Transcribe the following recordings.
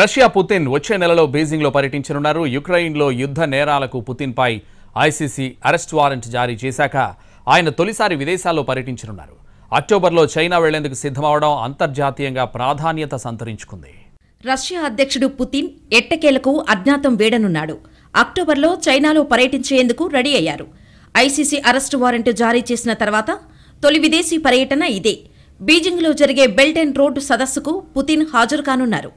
Russia Putin వచ్చే నెలలో బీజింగ్లో పర్యటించనున్నారు యుక్రెయిన్లో యుద్ధ నేరాలకు పుతిన్పై ఐసీసీ అరెస్ట్ వారెంట్ జారీ చేశాక ఆయన తొలిసారి విదేశాల్లో పర్యటించనున్నారు అక్టోబర్లో చైనా వెళ్లేందుకు సిద్ధమవడం అంతర్జాతీయంగా ప్రాధాన్యత సంతరించుకుంది రష్యా అధ్యక్షుడు పుతిన్ ఎట్టకేలకు అజ్ఞాతం వేడనున్నాడు అక్టోబర్లో చైనాలో పర్యటించేందుకు రెడీ అయ్యారు ఐసీసీ అరెస్ట్ వారెంట్ జారీ చేసిన తర్వాత తొలి విదేశీ పర్యటన ఇదే బీజింగ్లో జరిగే బెల్ట్ అండ్ రోడ్ సదస్సుకు పుతిన్ హాజరు కానున్నారు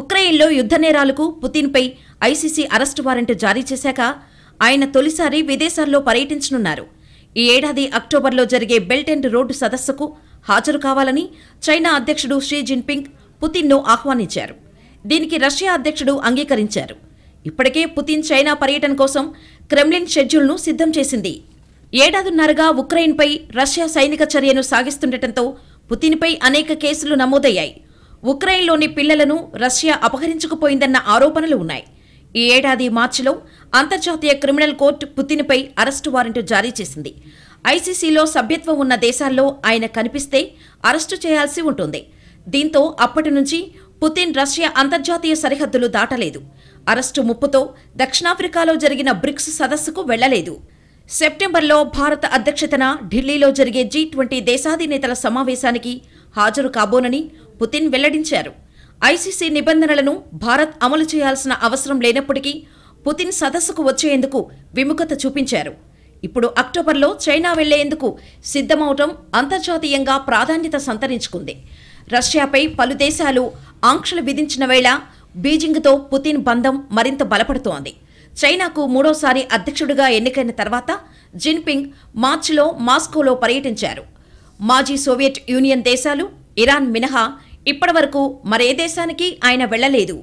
ఉక్రెయిన్లో యుద్ధ నేరాలకు పుతిన్పై ఐసీసీ అరెస్టు వారెంట్ జారీ చేశాక ఆయన తొలిసారి విదేశాల్లో పర్యటించనున్నారు ఈ ఏడాది అక్టోబర్లో జరిగే బెల్ట్ అండ్ రోడ్డు సదస్సుకు హాజరు కావాలని చైనా అధ్యక్షుడు షీ జిన్పింగ్ పుతిన్ను ఆహ్వానించారు దీనికి రష్యా అధ్యక్షుడు అంగీకరించారు ఇప్పటికే పుతిన్ చైనా పర్యటన కోసం క్రెమ్లిన్ షెడ్యూల్ను సిద్ధం చేసింది ఏడాదిన్నరగా ఉక్రెయిన్పై రష్యా సైనిక చర్యను సాగిస్తుండటంతో పుతిన్పై అనేక కేసులు నమోదయ్యాయి ఉక్రెయిన్లోని పిల్లలను రష్యా అపహరించుకుపోయిందన్న ఆరోపణలు ఉన్నాయి ఈ ఏడాది మార్చిలో అంతర్జాతీయ క్రిమినల్ కోర్టు పుతిన్పై అరెస్టు వారెంట్ జారీ చేసింది ఐసీసీలో సభ్యత్వం ఉన్న దేశాల్లో ఆయన కనిపిస్తే అరెస్టు చేయాల్సి ఉంటుంది దీంతో అప్పటి నుంచి పుతిన్ రష్యా అంతర్జాతీయ సరిహద్దులు దాటలేదు అరెస్టు ముప్పుతో దక్షిణాఫ్రికాలో జరిగిన బ్రిక్స్ సదస్సుకు వెళ్లలేదు సెప్టెంబర్లో భారత అధ్యక్షతన ఢిల్లీలో జరిగే జీ ట్వంటీ దేశాధినేతల సమావేశానికి హాజరు కాబోనని పుతిన్ వెల్లడించారు ఐసీసీ నిబంధనలను భారత్ అమలు చేయాల్సిన అవసరం లేనప్పటికీ పుతిన్ సదస్సుకు వచ్చేందుకు విముఖత చూపించారు ఇప్పుడు అక్టోబర్లో చైనా వెళ్లేందుకు సిద్ధమవటం అంతర్జాతీయంగా ప్రాధాన్యత సంతరించుకుంది రష్యాపై పలు దేశాలు ఆంక్షలు విధించిన వేళ బీజింగ్తో పుతిన్ బంధం మరింత బలపడుతోంది చైనాకు మూడోసారి అధ్యక్షుడిగా ఎన్నికైన తర్వాత జిన్పింగ్ మార్చిలో మాస్కోలో పర్యటించారు మాజీ సోవియట్ యూనియన్ దేశాలు ఇరాన్ మినహా ఇప్పటివరకు మరే దేశానికి ఆయన వెళ్లలేదు